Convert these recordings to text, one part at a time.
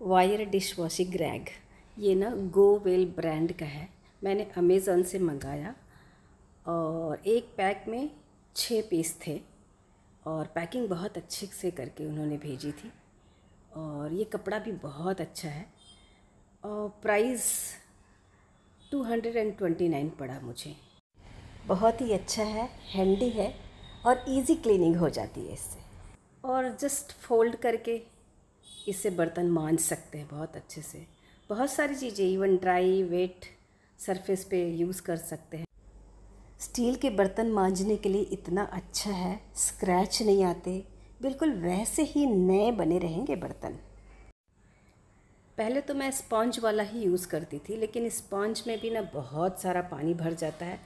wire dish washing rag ये ना go well brand का है मैंने अमेज़न से मंगाया और एक पैक में छः पीस थे और पैकिंग बहुत अच्छे से करके उन्होंने भेजी थी और ये कपड़ा भी बहुत अच्छा है और price two hundred and twenty nine पड़ा मुझे बहुत ही अच्छा है हैंडी है और इजी क्लीनिंग हो जाती है इससे और जस्ट फोल्ड करके इससे बर्तन मांज सकते हैं बहुत अच्छे से बहुत सारी चीज़ें इवन ड्राई वेट सरफेस पे यूज़ कर सकते हैं स्टील के बर्तन मांजने के लिए इतना अच्छा है स्क्रैच नहीं आते बिल्कुल वैसे ही नए बने रहेंगे बर्तन पहले तो मैं स्पॉन्ज वाला ही यूज़ करती थी लेकिन स्पॉन्ज में भी ना बहुत सारा पानी भर जाता है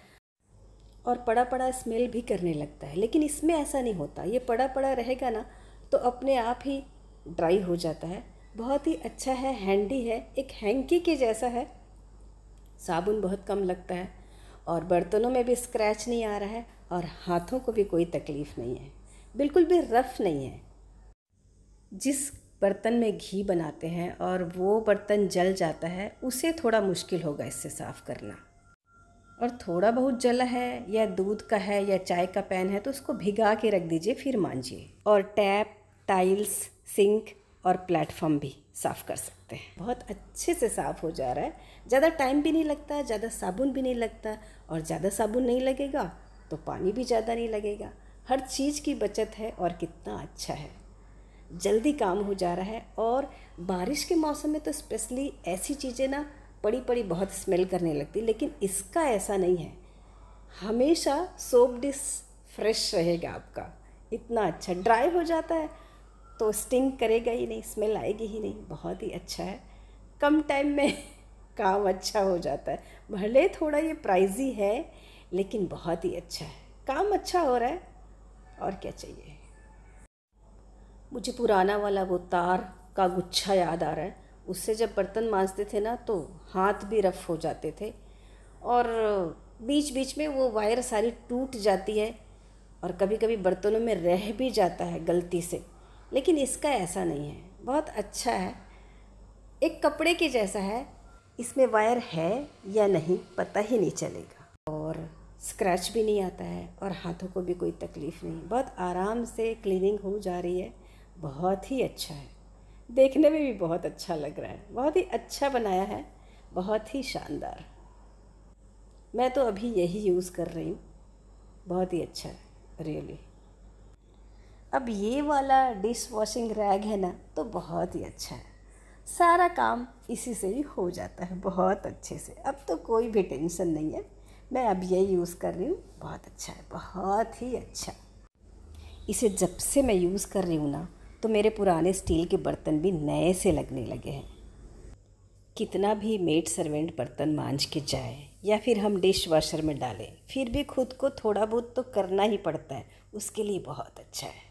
और पड़ा पड़ा स्मेल भी करने लगता है लेकिन इसमें ऐसा नहीं होता ये पड़ा पड़ा रहेगा ना तो अपने आप ही ड्राई हो जाता है बहुत ही अच्छा है हैंडी है एक हैंकी के जैसा है साबुन बहुत कम लगता है और बर्तनों में भी स्क्रैच नहीं आ रहा है और हाथों को भी कोई तकलीफ़ नहीं है बिल्कुल भी रफ़ नहीं है जिस बर्तन में घी बनाते हैं और वो बर्तन जल जाता है उसे थोड़ा मुश्किल होगा इससे साफ़ करना और थोड़ा बहुत जला है या दूध का है या चाय का पैन है तो उसको भिगा के रख दीजिए फिर मांजिए और टैप टाइल्स सिंक और प्लेटफॉर्म भी साफ़ कर सकते हैं बहुत अच्छे से साफ़ हो जा रहा है ज़्यादा टाइम भी नहीं लगता ज़्यादा साबुन भी नहीं लगता और ज़्यादा साबुन नहीं लगेगा तो पानी भी ज़्यादा नहीं लगेगा हर चीज़ की बचत है और कितना अच्छा है जल्दी काम हो जा रहा है और बारिश के मौसम में तो स्पेशली ऐसी चीज़ें ना पड़ी पड़ी बहुत स्मेल करने लगती लेकिन इसका ऐसा नहीं है हमेशा सोप डिस फ्रेश रहेगा आपका इतना अच्छा ड्राई हो जाता है तो स्टिंग करेगा ही नहीं स्मेल आएगी ही नहीं बहुत ही अच्छा है कम टाइम में काम अच्छा हो जाता है भले थोड़ा ये प्राइजी है लेकिन बहुत ही अच्छा है काम अच्छा हो रहा है और क्या चाहिए मुझे पुराना वाला वो तार का गुच्छा याद आ रहा है उससे जब बर्तन मांजते थे ना तो हाथ भी रफ़ हो जाते थे और बीच बीच में वो वायर सारी टूट जाती है और कभी कभी बर्तनों में रह भी जाता है गलती से लेकिन इसका ऐसा नहीं है बहुत अच्छा है एक कपड़े के जैसा है इसमें वायर है या नहीं पता ही नहीं चलेगा और स्क्रैच भी नहीं आता है और हाथों को भी कोई तकलीफ़ नहीं बहुत आराम से क्लीनिंग हो जा रही है बहुत ही अच्छा है देखने में भी बहुत अच्छा लग रहा है बहुत ही अच्छा बनाया है बहुत ही शानदार मैं तो अभी यही यूज़ कर रही हूँ बहुत ही अच्छा है रियली अब ये वाला डिश वॉशिंग रैग है ना तो बहुत ही अच्छा है सारा काम इसी से ही हो जाता है बहुत अच्छे से अब तो कोई भी टेंशन नहीं है मैं अब ये यूज़ कर रही हूँ बहुत अच्छा है बहुत ही अच्छा इसे जब से मैं यूज़ कर रही हूँ ना तो मेरे पुराने स्टील के बर्तन भी नए से लगने लगे हैं कितना भी मेड सर्वेंट बर्तन मांझ के जाए या फिर हम डिश वॉशर में डालें फिर भी खुद को थोड़ा बहुत तो करना ही पड़ता है उसके लिए बहुत अच्छा है